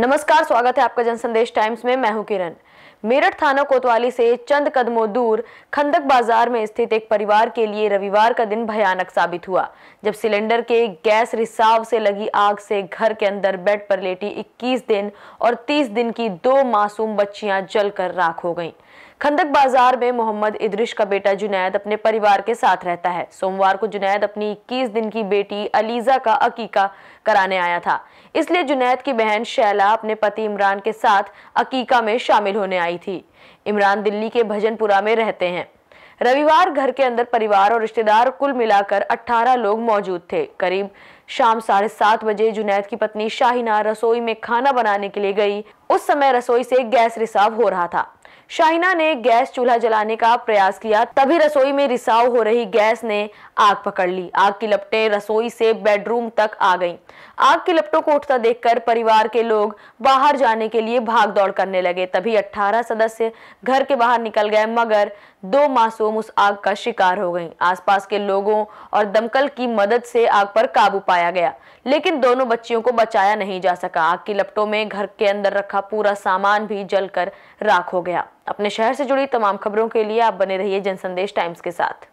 नमस्कार स्वागत है आपका जनसंदेश टाइम्स में मैं हूं किरण मेरठ थाना कोतवाली से चंद कदमों दूर खंदक बाजार में स्थित एक परिवार के लिए रविवार का दिन भयानक साबित हुआ जब सिलेंडर के गैस रिसाव से लगी आग से घर के अंदर बेड पर लेटी 21 दिन और 30 दिन की दो मासूम बच्चियां जलकर राख हो गईं। खंदक बाजार में मोहम्मद इद्रिश का बेटा जुनैद अपने परिवार के साथ रहता है सोमवार को जुनैद अपनी 21 दिन की बेटी अलीजा का अकीका कराने आया था इसलिए जुनैद की बहन शैला अपने पति इमरान के साथ अकीका में शामिल होने आई आई थी इमरान दिल्ली के भजनपुरा में रहते हैं रविवार घर के अंदर परिवार और रिश्तेदार कुल मिलाकर 18 लोग मौजूद थे करीब शाम साढ़े सात बजे जुनैद की पत्नी शाहिना रसोई में खाना बनाने के लिए गई उस समय रसोई से गैस रिसाव हो रहा था शाहिना ने गैस चूल्हा जलाने का प्रयास किया तभी रसोई में रिसाव हो रही गैस ने आग पकड़ ली आग की लपटें रसोई से बेडरूम तक आ गईं। आग की लपटों को उठता देखकर परिवार के लोग बाहर जाने के लिए भाग दौड़ करने लगे तभी 18 सदस्य घर के बाहर निकल गए मगर दो मासूम उस आग का शिकार हो गई आसपास के लोगों और दमकल की मदद से आग पर काबू पाया गया लेकिन दोनों बच्चियों को बचाया नहीं जा सका आग की लपटों में घर के अंदर रखा पूरा सामान भी जलकर राख हो गया अपने शहर से जुड़ी तमाम खबरों के लिए आप बने रहिए जनसंदेश टाइम्स के साथ